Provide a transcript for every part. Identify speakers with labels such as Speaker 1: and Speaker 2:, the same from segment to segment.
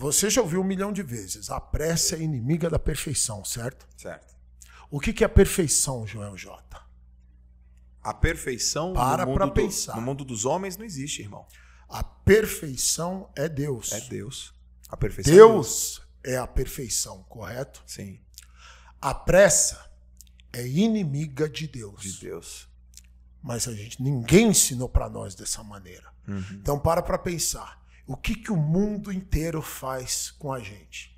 Speaker 1: Você já ouviu um milhão de vezes. A pressa é inimiga da perfeição, certo? Certo. O que, que é a perfeição, Joel J?
Speaker 2: A perfeição Para no, mundo pensar. no mundo dos homens não existe, irmão.
Speaker 1: A perfeição é Deus.
Speaker 2: É Deus. A perfeição é Deus
Speaker 1: é, Deus. é a perfeição, correto? Sim. A pressa é inimiga de Deus. De Deus. Mas a gente ninguém ensinou para nós dessa maneira. Uhum. Então para para pensar. O que, que o mundo inteiro faz com a gente?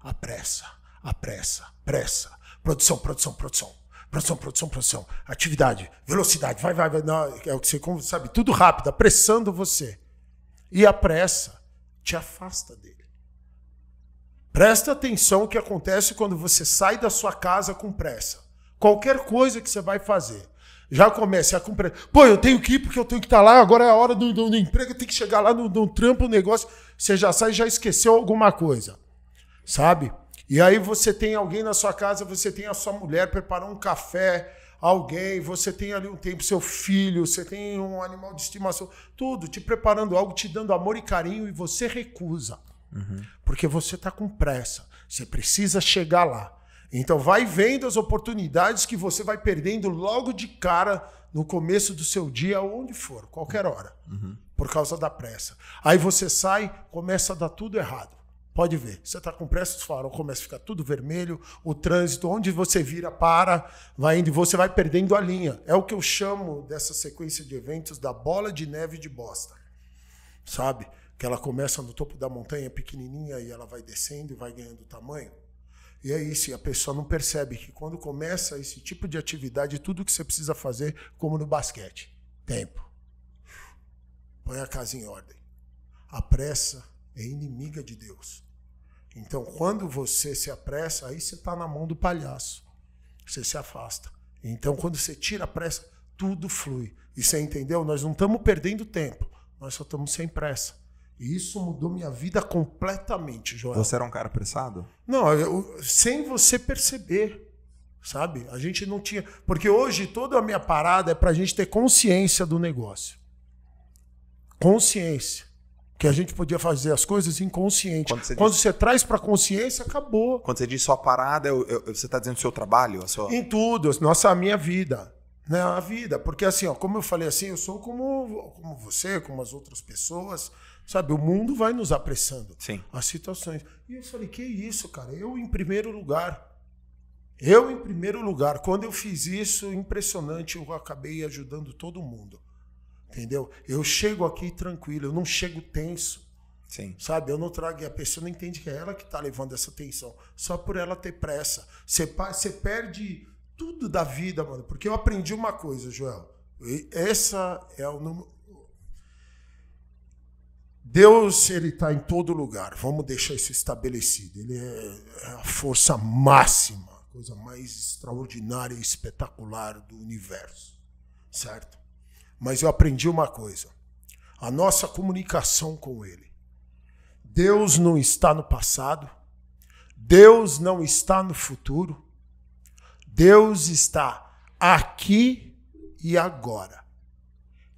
Speaker 1: A pressa, a pressa, pressa. Produção, produção, produção. Produção, produção, produção. Atividade, velocidade, vai, vai, vai. Não, é o que você sabe, tudo rápido, apressando você. E a pressa te afasta dele. Presta atenção o que acontece quando você sai da sua casa com pressa. Qualquer coisa que você vai fazer já comece a comprar. Pô, eu tenho que ir porque eu tenho que estar tá lá, agora é a hora do, do, do emprego, eu tenho que chegar lá no, no trampo, o negócio. Você já sai já esqueceu alguma coisa, sabe? E aí você tem alguém na sua casa, você tem a sua mulher preparando um café, alguém, você tem ali um tempo, seu filho, você tem um animal de estimação, tudo, te preparando algo, te dando amor e carinho, e você recusa. Uhum. Porque você está com pressa, você precisa chegar lá. Então vai vendo as oportunidades que você vai perdendo logo de cara no começo do seu dia, onde for, qualquer hora, uhum. por causa da pressa. Aí você sai, começa a dar tudo errado. Pode ver, você está com pressa, o farol começa a ficar tudo vermelho, o trânsito, onde você vira, para, vai indo e você vai perdendo a linha. É o que eu chamo dessa sequência de eventos da bola de neve de bosta. Sabe? Que ela começa no topo da montanha pequenininha e ela vai descendo e vai ganhando tamanho. E é isso, a pessoa não percebe que quando começa esse tipo de atividade, tudo que você precisa fazer, como no basquete, tempo. Põe a casa em ordem. A pressa é inimiga de Deus. Então, quando você se apressa, aí você está na mão do palhaço. Você se afasta. Então, quando você tira a pressa, tudo flui. E você entendeu? Nós não estamos perdendo tempo, nós só estamos sem pressa. E isso mudou minha vida completamente, Joel. Você
Speaker 2: era um cara apressado?
Speaker 1: Não, eu, sem você perceber, sabe? A gente não tinha. Porque hoje toda a minha parada é para a gente ter consciência do negócio. Consciência. Que a gente podia fazer as coisas inconsciente. Quando você, Quando você traz para consciência, acabou. Quando você diz só parada, eu, eu, você
Speaker 2: está dizendo seu trabalho? Sua... Em
Speaker 1: tudo, nossa, a minha vida na né, vida. Porque assim, ó, como eu falei assim, eu sou como, como você, como as outras pessoas, sabe? O mundo vai nos apressando Sim. as situações. E eu falei, que isso, cara? Eu em primeiro lugar. Eu em primeiro lugar. Quando eu fiz isso, impressionante, eu acabei ajudando todo mundo. Entendeu? Eu chego aqui tranquilo, eu não chego tenso. Sim. Sabe? Eu não trago. A pessoa não entende que é ela que está levando essa tensão. Só por ela ter pressa. Você, você perde tudo da vida, mano. Porque eu aprendi uma coisa, Joel. Essa é o número. Deus, ele está em todo lugar. Vamos deixar isso estabelecido. Ele é, é a força máxima, a coisa mais extraordinária e espetacular do universo. Certo? Mas eu aprendi uma coisa. A nossa comunicação com ele. Deus não está no passado. Deus não está no futuro. Deus está aqui e agora.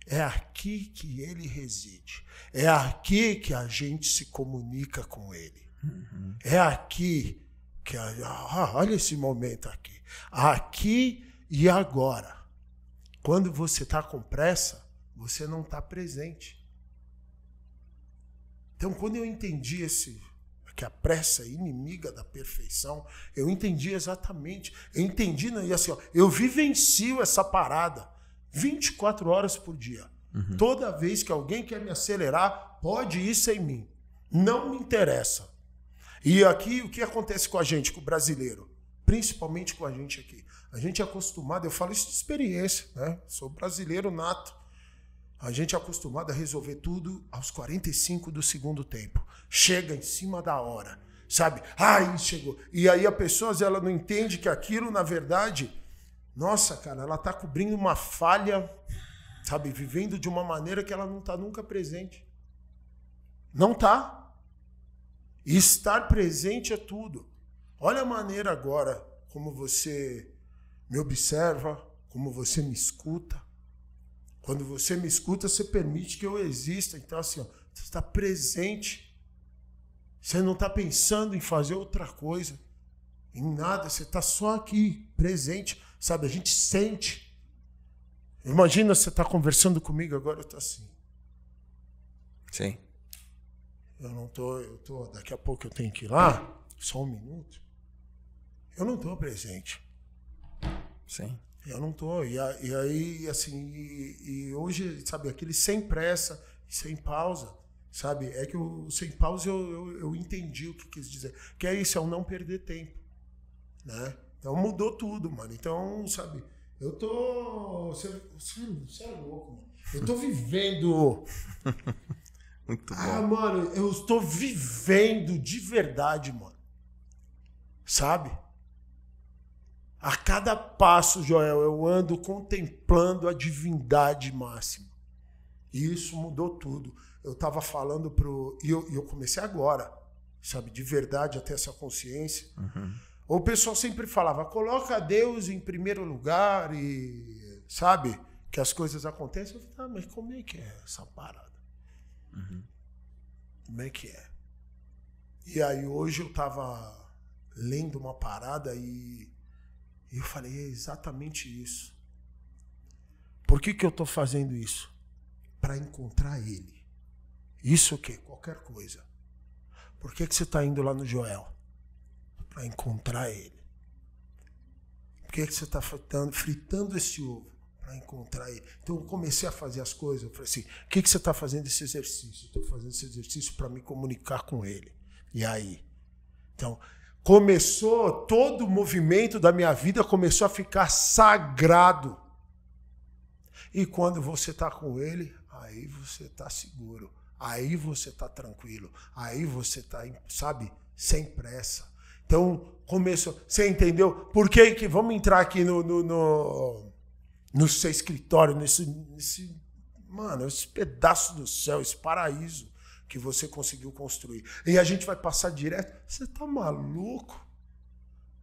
Speaker 1: É aqui que ele reside. É aqui que a gente se comunica com ele. Uhum. É aqui que. A, ah, olha esse momento aqui. Aqui e agora. Quando você está com pressa, você não está presente. Então, quando eu entendi esse porque a pressa é inimiga da perfeição. Eu entendi exatamente. Eu entendi, né? e assim, ó, eu vivencio essa parada 24 horas por dia. Uhum. Toda vez que alguém quer me acelerar, pode ir sem mim. Não me interessa. E aqui o que acontece com a gente, com o brasileiro? Principalmente com a gente aqui. A gente é acostumado, eu falo isso de experiência, né? Sou brasileiro nato. A gente é acostumado a resolver tudo aos 45 do segundo tempo. Chega em cima da hora, sabe? Ai, chegou. E aí a pessoa, ela não entende que aquilo, na verdade, nossa, cara, ela está cobrindo uma falha, sabe? Vivendo de uma maneira que ela não está nunca presente. Não tá. E estar presente é tudo. Olha a maneira agora como você me observa, como você me escuta, quando você me escuta, você permite que eu exista. Então, assim, ó, você está presente. Você não está pensando em fazer outra coisa, em nada. Você está só aqui, presente. Sabe, a gente sente. Imagina você está conversando comigo agora, eu estou assim. Sim. Eu não tô, eu tô. Daqui a pouco eu tenho que ir lá. Só um minuto. Eu não estou presente. Sim. Eu não tô. E, e aí, assim, e, e, hoje, sabe, aquele sem pressa, sem pausa, sabe? É que o sem pausa eu, eu, eu entendi o que quis dizer. Que é isso, é o não perder tempo, né? Então mudou tudo, mano. Então, sabe, eu tô. Você, você é louco, mano. Eu tô vivendo. Muito ah, bom. Ah, mano, eu estou vivendo de verdade, mano. Sabe? A cada passo, Joel, eu ando contemplando a divindade máxima. E isso mudou tudo. Eu estava falando pro. E eu, eu, comecei agora, sabe, de verdade, até essa consciência. Uhum. O pessoal sempre falava: coloca Deus em primeiro lugar e. Sabe? Que as coisas acontecem. Eu falei: ah, mas como é que é essa parada? Uhum. Como é que é? E aí hoje eu estava lendo uma parada e e eu falei: é exatamente isso. Por que, que eu estou fazendo isso? Para encontrar Ele. Isso o quê? Qualquer coisa. Por que, que você está indo lá no Joel? Para encontrar Ele. Por que, que você está fritando, fritando esse ovo? Para encontrar Ele. Então eu comecei a fazer as coisas. Eu falei assim: o que, que você está fazendo esse exercício? Estou fazendo esse exercício para me comunicar com Ele. E aí? Então, começou todo o movimento da minha vida começou a ficar sagrado. E quando você está com ele, aí você está seguro, aí você está tranquilo, aí você está, sabe, sem pressa. Então começou, você entendeu? Por que que vamos entrar aqui no no, no, no seu escritório, nesse, nesse mano, esse pedaço do céu, esse paraíso que você conseguiu construir. E a gente vai passar direto. Você tá maluco?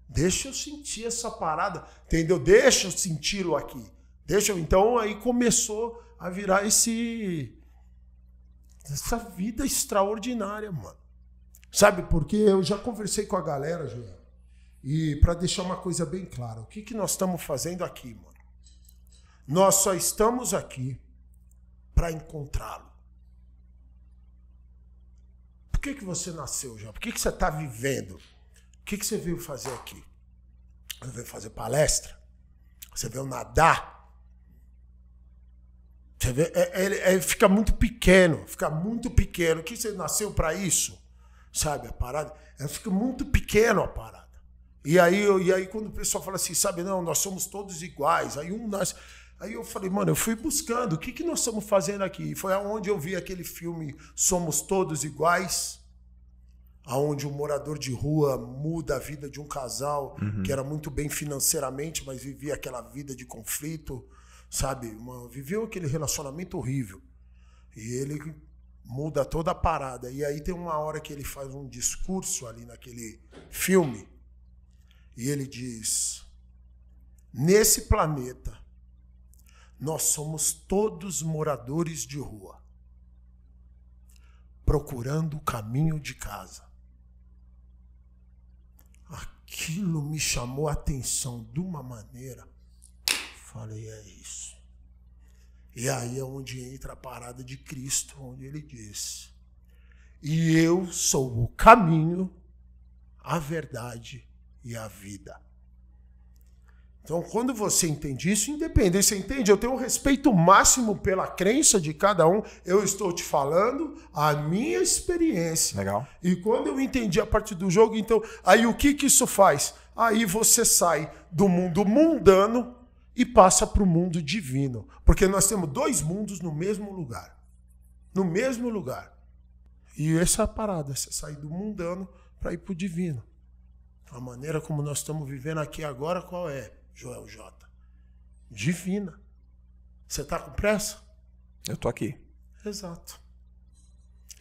Speaker 1: Deixa eu sentir essa parada, entendeu? Deixa eu senti-lo aqui. Deixa eu. Então aí começou a virar esse essa vida extraordinária, mano. Sabe? Porque eu já conversei com a galera, Joel. E para deixar uma coisa bem clara, o que que nós estamos fazendo aqui, mano? Nós só estamos aqui para encontrá-lo que, que você nasceu, João? Por que, que você está vivendo? O que, que você veio fazer aqui? Você veio fazer palestra? Você veio nadar? Você veio, é, é, é, ele fica muito pequeno, fica muito pequeno. O que você nasceu para isso? Sabe, a parada? fica muito pequeno a parada. E aí, e aí quando o pessoal fala assim, sabe, não, nós somos todos iguais. Aí um nasce. Aí eu falei, mano, eu fui buscando, o que, que nós estamos fazendo aqui? E foi aonde eu vi aquele filme Somos Todos Iguais, aonde um morador de rua muda a vida de um casal uhum. que era muito bem financeiramente, mas vivia aquela vida de conflito, sabe? Uma, viveu aquele relacionamento horrível. E ele muda toda a parada. E aí tem uma hora que ele faz um discurso ali naquele filme, e ele diz: Nesse planeta, nós somos todos moradores de rua, procurando o caminho de casa. Aquilo me chamou a atenção de uma maneira. Falei, é isso. E aí é onde entra a parada de Cristo, onde ele diz: E eu sou o caminho, a verdade e a vida. Então, quando você entende isso, independente, você entende? Eu tenho um respeito máximo pela crença de cada um. Eu estou te falando a minha experiência. Legal. E quando eu entendi a partir do jogo, então, aí o que que isso faz? Aí você sai do mundo mundano e passa para o mundo divino, porque nós temos dois mundos no mesmo lugar. No mesmo lugar. E essa é a parada, você sair do mundano para ir para o divino. A maneira como nós estamos vivendo aqui agora, qual é? Joel J. Divina. Você está com pressa? Eu estou aqui. Exato.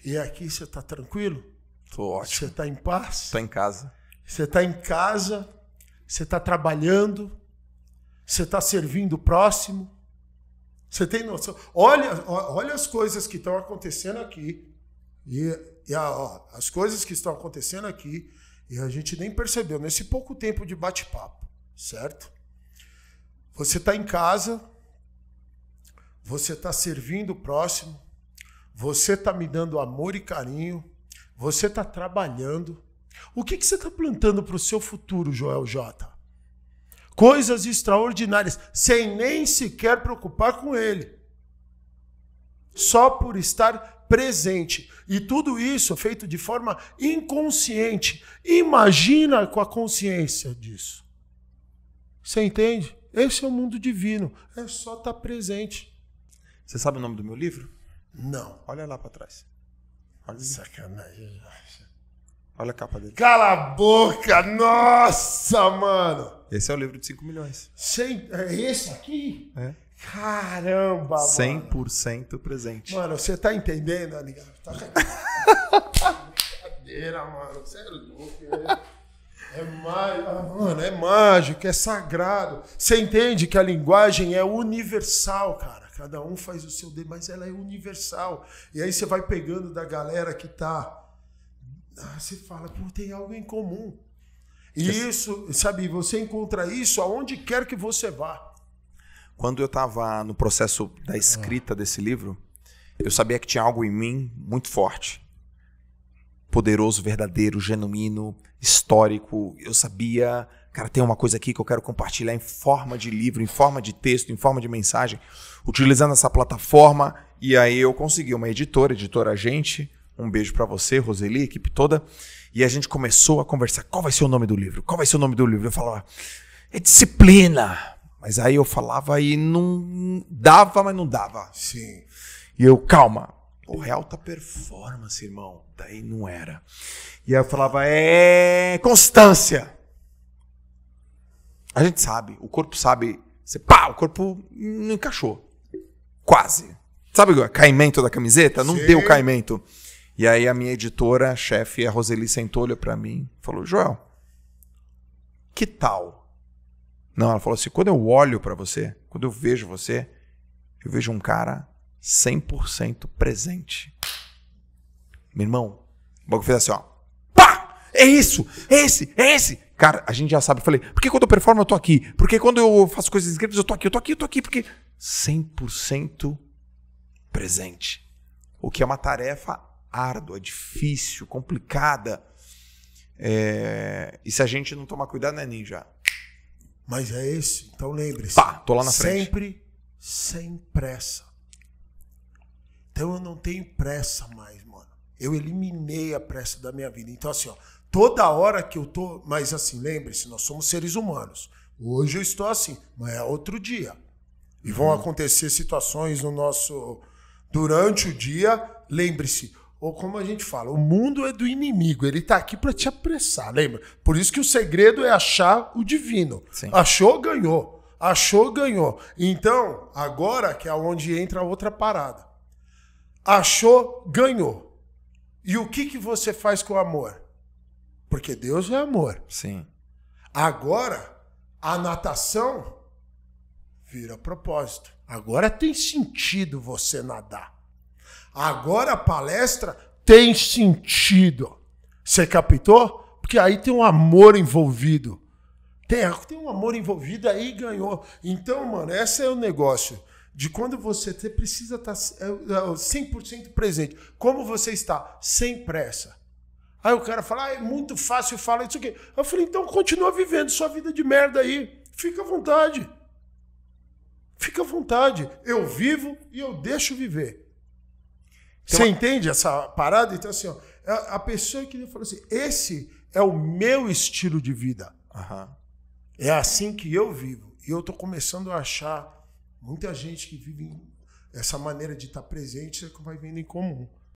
Speaker 1: E é aqui você está tranquilo? Estou ótimo. Você está em paz? Estou em casa. Você está em casa, você está trabalhando, você está servindo o próximo. Você tem noção? Olha, olha as coisas que estão acontecendo aqui. E, e a, ó, as coisas que estão acontecendo aqui, e a gente nem percebeu nesse pouco tempo de bate-papo, certo? Você está em casa, você está servindo o próximo, você está me dando amor e carinho, você está trabalhando. O que, que você está plantando para o seu futuro, Joel J? Coisas extraordinárias, sem nem sequer preocupar com ele. Só por estar presente. E tudo isso é feito de forma inconsciente. Imagina com a consciência disso. Você entende? Esse é o mundo divino. É só estar tá presente.
Speaker 2: Você sabe o nome do meu livro? Não.
Speaker 1: Olha lá para trás. Olha. Sacanagem. Olha a capa dele. Cala a boca! Nossa, mano!
Speaker 2: Esse é o livro de 5
Speaker 1: milhões. Sem, é esse aqui? É. Caramba, 100 mano.
Speaker 2: 100% presente.
Speaker 1: Mano, você tá entendendo, Aninha? Tá... Brincadeira, mano. Você é louco, velho. Né? É mágico, ah, mano, é mágico, é sagrado. Você entende que a linguagem é universal, cara. Cada um faz o seu de, mas ela é universal. E aí você vai pegando da galera que tá. Ah, você fala, pô, tem algo em comum. E isso, sabe, você encontra isso aonde quer que você vá.
Speaker 2: Quando eu estava no processo da escrita ah. desse livro, eu sabia que tinha algo em mim muito forte poderoso, verdadeiro, genuíno, histórico. Eu sabia, cara, tem uma coisa aqui que eu quero compartilhar em forma de livro, em forma de texto, em forma de mensagem, utilizando essa plataforma. E aí eu consegui uma editora, editora gente. Um beijo para você, Roseli, equipe toda. E a gente começou a conversar. Qual vai ser o nome do livro? Qual vai ser o nome do livro? Eu falava, é disciplina. Mas aí eu falava e não dava, mas não dava. Sim. E eu, calma, Porra, é alta tá performance, irmão. Daí não era. E aí eu falava, é constância. A gente sabe, o corpo sabe. Você, pá, o corpo não encaixou. Quase. Sabe o caimento da camiseta? Não Sim. deu caimento. E aí a minha editora, a chefe, a Roseli sentou Sentolha, para mim, falou: Joel, que tal? Não, ela falou assim: quando eu olho para você, quando eu vejo você, eu vejo um cara 100% presente. Meu irmão, o bagulho fez assim, ó. Pá! É isso! É esse! É esse! Cara, a gente já sabe. Eu falei, por que quando eu performo eu tô aqui? Porque quando eu faço coisas inscritas eu tô aqui? Eu tô aqui, eu tô aqui. Porque 100% presente. O que é uma tarefa árdua, difícil, complicada. É... E se a gente não tomar cuidado, né, ninja?
Speaker 1: Mas é esse, então lembre-se. Pá, tô lá na frente. Sempre, sem pressa. Então eu não tenho pressa mais, mano. Eu eliminei a pressa da minha vida. Então, assim, ó, toda hora que eu tô. Mas assim, lembre-se, nós somos seres humanos. Hoje eu estou assim, mas é outro dia. E vão hum. acontecer situações no nosso. Durante o dia, lembre-se, ou como a gente fala, o mundo é do inimigo, ele está aqui para te apressar, lembra? Por isso que o segredo é achar o divino. Sim. Achou, ganhou. Achou, ganhou. Então, agora que é onde entra a outra parada achou, ganhou. E o que, que você faz com o amor? Porque Deus é amor. Sim. Agora, a natação vira propósito. Agora tem sentido você nadar. Agora a palestra tem sentido. Você captou? Porque aí tem um amor envolvido. Tem, tem um amor envolvido aí ganhou. Então, mano, esse é o negócio de quando você precisa tá, é, é, estar 100% presente. Como você está? Sem pressa. Aí o cara fala, ah, é muito fácil falar isso aqui. Eu falei, então continua vivendo sua vida de merda aí. Fica à vontade. Fica à vontade. Eu vivo e eu deixo viver. Então, você entende essa parada? Então, assim, ó, a pessoa que falou assim: esse é o meu estilo de vida. Uhum. É assim que eu vivo. E eu estou começando a achar Muita gente que vive essa maneira de estar presente é que vai vendo em comum.